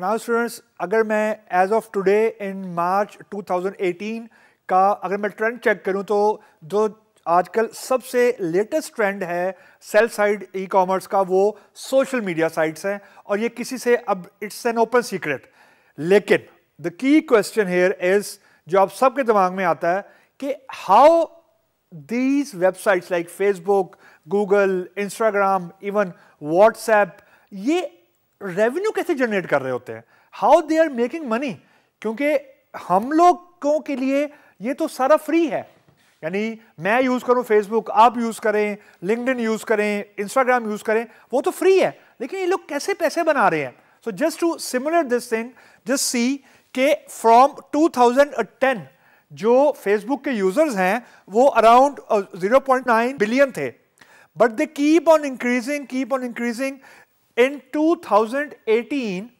Now students अगर मैं as of today in March 2018 का अगर मैं ट्रेंड चेक करूं तो जो आजकल सबसे लेटेस्ट ट्रेंड है सेल साइड ई कॉमर्स का वो सोशल मीडिया साइट्स हैं और ये किसी से अब इट्स एन ओपन सीक्रेट लेकिन the key question here is जो आप सबके दिमाग में आता है कि how these websites like Facebook Google Instagram even WhatsApp ये रेवेन्यू कैसे जनरेट कर रहे होते हैं how they are making money क्योंकि हम लोगों के लिए ये तो सारा फ्री है यानी मैं यूज़ करूं फेसबुक आप यूज़ करें लिंकड यूज़ करें इंस्टाग्राम यूज़ करें वो तो फ्री है लेकिन ये लोग कैसे पैसे बना रहे हैं so just to similar this thing just see के फ्रॉम 2010 जो फेसबुक के यूजर्स हैं वो अराउंड 0.9 बिलियन थे but they keep on increasing keep on increasing In 2018,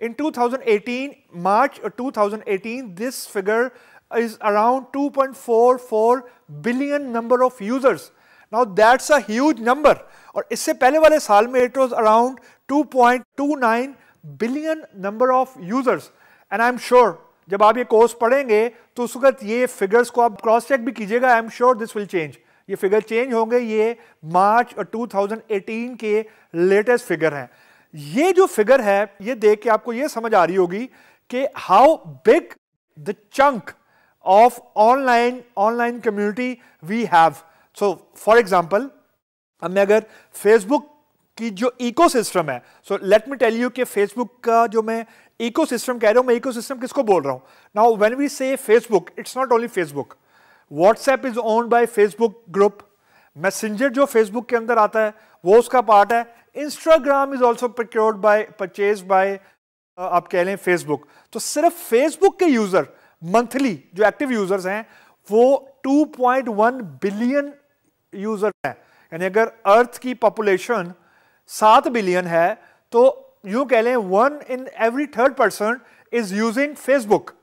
in 2018, March 2018, this figure is around 2.44 billion number of users. Now that's a huge number. और इससे पहले वाले साल में it was around 2.29 billion number of users. And I'm sure जब आप ये course पढ़ेंगे तो उस वक्त ये फिगर्स को आप क्रॉस चेक भी कीजिएगा I am sure this will change ये फिगर चेंज होंगे ये मार्च और 2018 के लेटेस्ट फिगर हैं ये जो फिगर है ये देख के आपको ये समझ आ रही होगी कि how big the chunk of online online community we have so for example अब मैं अगर फेसबुक की जो इकोसिस्टम है so let me tell you कि फेसबुक का जो मैं इकोसिस्टम कह रहा हूं मैं इकोसिस्टम किसको बोल रहा हूं now when we say Facebook it's not only Facebook WhatsApp is own by Facebook group messenger जो फेसबुक के अंदर आता है वो उसका पार्ट है Instagram is also procured by purchase by आप कह लें फेसबुक तो सिर्फ फेसबुक के यूजर मंथली जो एक्टिव यूजर्स हैं वो 2.1 बिलियन यूजर हैं यानी अगर अर्थ की पॉपुलेशन सात बिलियन है तो यूं कह लें one in every third person is using Facebook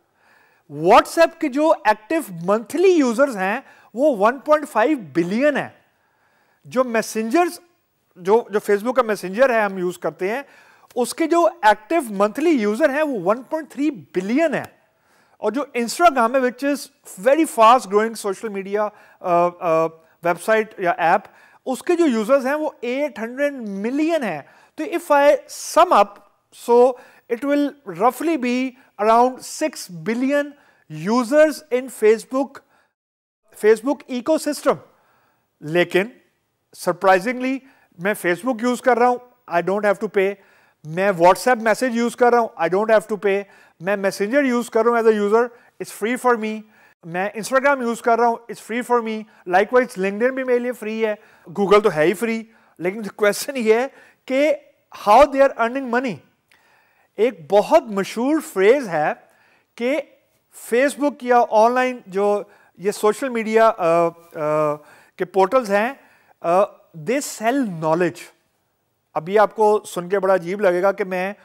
WhatsApp के जो एक्टिव मंथली यूजर्स हैं वो 1.5 बिलियन है जो मैसेंजर्स जो जो फेसबुक का मैसेंजर है हम यूज करते हैं उसके जो एक्टिव मंथली यूजर हैं वो 1.3 बिलियन है और जो इंस्टाग्राम है which is very fast growing social media website या ऐप उसके जो यूजर्स हैं वो 800 मिलियन है तो if I sum up so it will roughly be around 6 billion users in Facebook Facebook ecosystem लेकिन सरप्राइजिंगली मैं फेसबुक यूज कर रहा हूं आई डोंट हैव टू पे मैं व्हाट्सएप मैसेज यूज कर रहा हूं आई डोंट हैव टू पे मैं मैसेंजर यूज कर रहा हूं as a user it's free for me मैं इंस्टाग्राम यूज कर रहा हूं it's free for me likewise LinkedIn भी मेरे लिए फ्री है गूगल तो है ही फ्री लेकिन क्वेश्चन ये है कि how they are earning money एक बहुत मशहूर फ्रेज़ है कि फेसबुक या ऑनलाइन जो ये सोशल मीडिया के पोर्टल्स हैं दे सेल नॉलेज अभी आपको सुन के बड़ा अजीब लगेगा कि मैं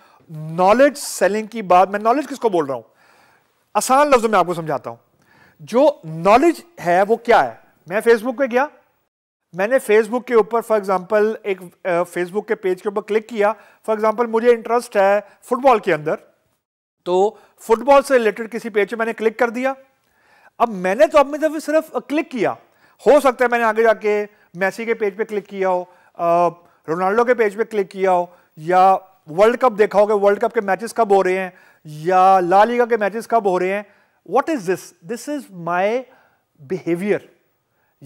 नॉलेज सेलिंग की बात मैं नॉलेज किसको बोल रहा हूँ आसान लफ्ज़ों में आपको समझाता हूँ जो नॉलेज है वो क्या है मैं फेसबुक पे गया मैंने फेसबुक के ऊपर फॉर एग्जांपल एक फेसबुक के पेज के ऊपर क्लिक किया फॉर एग्जांपल मुझे इंटरेस्ट है फुटबॉल के अंदर तो फुटबॉल से रिलेटेड किसी पेज पे मैंने क्लिक कर दिया अब मैंने तो अपने तरफ सिर्फ क्लिक किया हो सकता है मैंने आगे जाके मैसी के पेज पे क्लिक किया हो रोनाल्डो के पेज पे क्लिक किया हो या वर्ल्ड कप देखा होगा वर्ल्ड कप के मैचेस कब हो रहे हैं या ला लीगा के मैचेस कब हो रहे हैं what is this this is my behaviour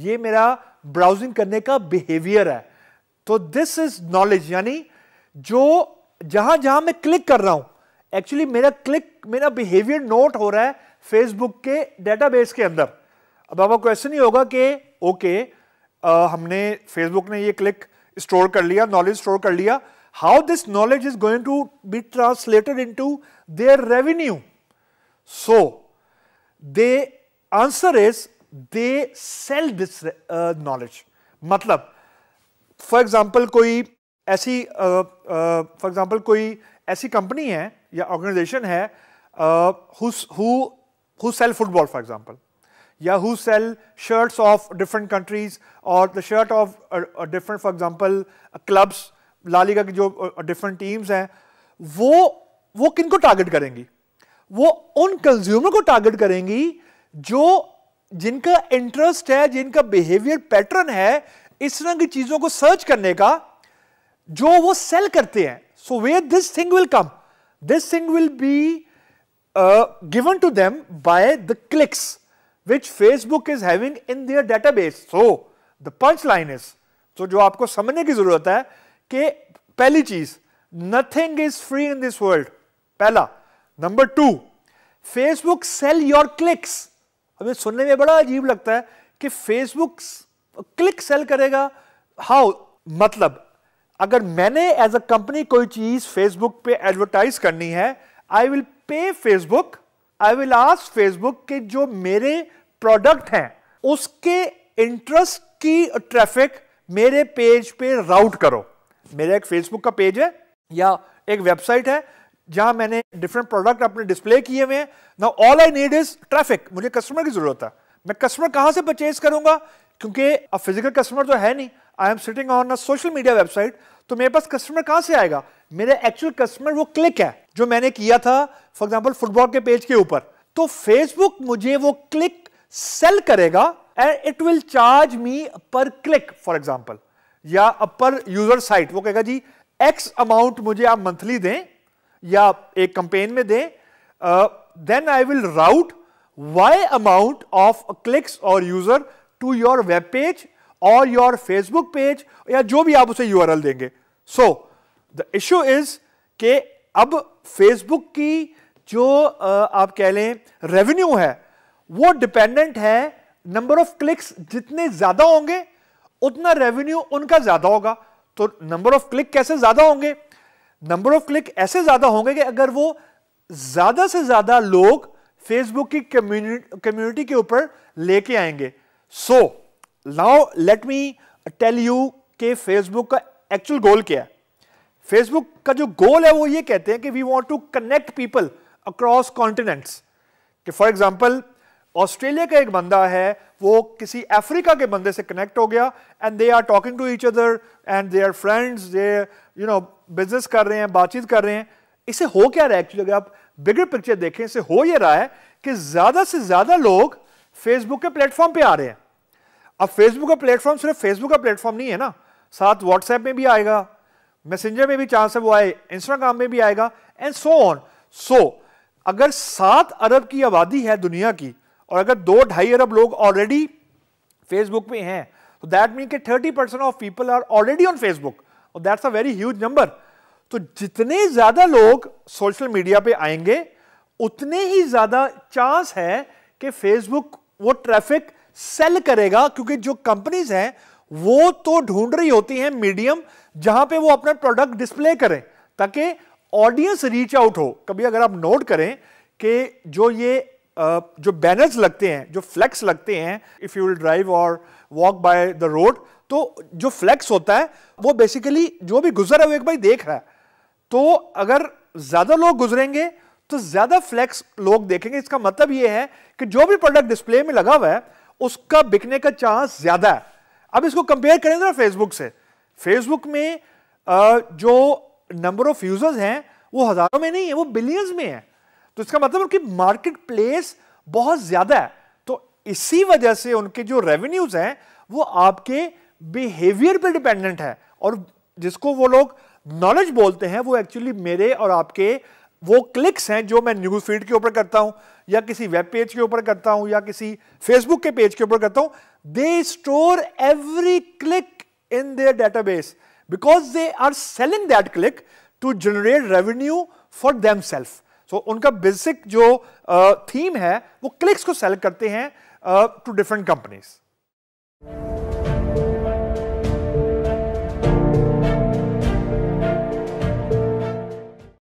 ये मेरा ब्राउजिंग करने का बिहेवियर है तो दिस इज नॉलेज यानी जो जहां जहां मैं क्लिक कर रहा हूं एक्चुअली मेरा क्लिक मेरा बिहेवियर नोट हो रहा है फेसबुक के डेटाबेस के अंदर अब आपका क्वेश्चन ही होगा कि ओके आ, हमने फेसबुक ने ये क्लिक स्टोर कर लिया नॉलेज स्टोर कर लिया how this knowledge is going to be translated into their revenue so the answer is they sell this knowledge मतलब फॉर एग्जाम्पल कोई ऐसी फॉर एग्जाम्पल कोई ऐसी कंपनी है या ऑर्गेनाइजेशन है who sell football for example या who sell shirts of different countries और the shirt of different for example clubs LaLiga की जो डिफरेंट टीम्स हैं वो वो किन को टारगेट करेंगी वो उन कंज्यूमर को टारगेट करेंगी जो जिनका इंटरेस्ट है जिनका बिहेवियर पैटर्न है इस तरह की चीजों को सर्च करने का जो वो सेल करते हैं so we this thing will come this thing will be given to them by the clicks which Facebook is having in data database so the punch line is तो जो आपको समझने की जरूरत है कि पहली चीज nothing is free in this world पहला number two Facebook sell your clicks हमें सुनने में बड़ा अजीब लगता है कि फेसबुक क्लिक सेल करेगा हाउ मतलब अगर मैंने एज अ कंपनी कोई चीज फेसबुक पे एडवर्टाइज करनी है I will pay Facebook I will ask Facebook के जो मेरे प्रोडक्ट हैं उसके इंटरेस्ट की ट्रैफिक मेरे पेज पे राउट करो मेरा एक फेसबुक का पेज है या एक वेबसाइट है जहां मैंने डिफरेंट प्रोडक्ट अपने डिस्प्ले किए हुए हैं ना all I need is traffic मुझे कस्टमर की जरूरत है मैं कस्टमर कहां से परचेज करूंगा क्योंकि अब फिजिकल कस्टमर तो है नहीं I am sitting on a social media website तो मेरे पास कस्टमर कहां से आएगा मेरे एक्चुअल कस्टमर वो क्लिक है जो मैंने किया था फॉर एग्जाम्पल फुटबॉल के पेज के ऊपर तो फेसबुक मुझे वो क्लिक सेल करेगा and it will charge me per click for example या अपर यूजर साइट वो कहेगा जी एक्स अमाउंट मुझे आप मंथली दें या एक कंपेन में दें then I will route y amount of clicks और user to your web page और योर फेसबुक पेज या जो भी आप उसे एल देंगे सो द इशू इज के अब फेसबुक की जो uh, आप कह लें रेवेन्यू है वो डिपेंडेंट है नंबर ऑफ क्लिक्स जितने ज्यादा होंगे उतना रेवेन्यू उनका ज्यादा होगा तो नंबर ऑफ क्लिक कैसे ज्यादा होंगे नंबर ऑफ क्लिक ऐसे ज्यादा होंगे कि अगर वो ज्यादा से ज्यादा लोग फेसबुक की कम्युनिटी के ऊपर लेके आएंगे so now let me tell you के फेसबुक का एक्चुअल गोल क्या है फेसबुक का जो गोल है वो ये कहते हैं कि we want to connect people across continents कि फॉर एग्जाम्पल ऑस्ट्रेलिया का एक बंदा है वो किसी अफ्रीका के बंदे से कनेक्ट हो गया and they are talking to each other and they are friends they you know business कर रहे हैं बातचीत कर रहे हैं इसे हो क्या रहा है एक्चुअली अगर आप बिगर पिक्चर देखें इसे हो ये रहा है कि ज़्यादा से ज़्यादा लोग फेसबुक के प्लेटफॉर्म पे आ रहे हैं अब फेसबुक का प्लेटफॉर्म सिर्फ फेसबुक का प्लेटफॉर्म नहीं है ना साथ व्हाट्सएप में भी आएगा मैसेंजर में भी चांस है वो आए इंस्टाग्राम में भी आएगा एंड सो ऑन सो अगर सात अरब की आबादी है दुनिया की और अगर दो ढाई अरब लोग ऑलरेडी फेसबुक पे हैं तो दैट मीन के thirty percent of people are already on Facebook और that's a very huge number तो जितने ज्यादा लोग सोशल मीडिया पे आएंगे उतने ही ज्यादा चांस है कि फेसबुक वो ट्रैफिक सेल करेगा क्योंकि जो कंपनीज हैं वो तो ढूंढ रही होती हैं मीडियम जहां पे वो अपना प्रोडक्ट डिस्प्ले करें ताकि ऑडियंस रीच आउट हो कभी अगर आप नोट करें कि जो ये जो बैनर्स लगते हैं जो फ्लैक्स लगते हैं इफ़ यू विल ड्राइव और वॉक बाय द रोड तो जो फ्लैक्स होता है वो बेसिकली जो भी गुजर है वो एक भाई देख रहा है तो अगर ज़्यादा लोग गुजरेंगे तो ज़्यादा फ्लैक्स लोग देखेंगे इसका मतलब ये है कि जो भी प्रोडक्ट डिस्प्ले में लगा हुआ है उसका बिकने का चांस ज़्यादा है अब इसको कंपेयर करें ना फेसबुक से फेसबुक में जो नंबर ऑफ यूजर्स हैं वो हज़ारों में नहीं है वो बिलियंस में है तो इसका मतलब उनकी मार्केट प्लेस बहुत ज्यादा है तो इसी वजह से उनके जो रेवेन्यूज हैं वो आपके बिहेवियर पे डिपेंडेंट है और जिसको वो लोग नॉलेज बोलते हैं वो एक्चुअली मेरे और आपके वो क्लिक्स हैं जो मैं न्यूज फीड के ऊपर करता हूं या किसी वेब पेज के ऊपर करता हूं या किसी फेसबुक के पेज के ऊपर करता हूं they store every click in their database because they are selling that click to generate revenue for them self so उनका बेसिक जो थीम है वो क्लिक्स को सेल करते हैं टू डिफरेंट कंपनीज़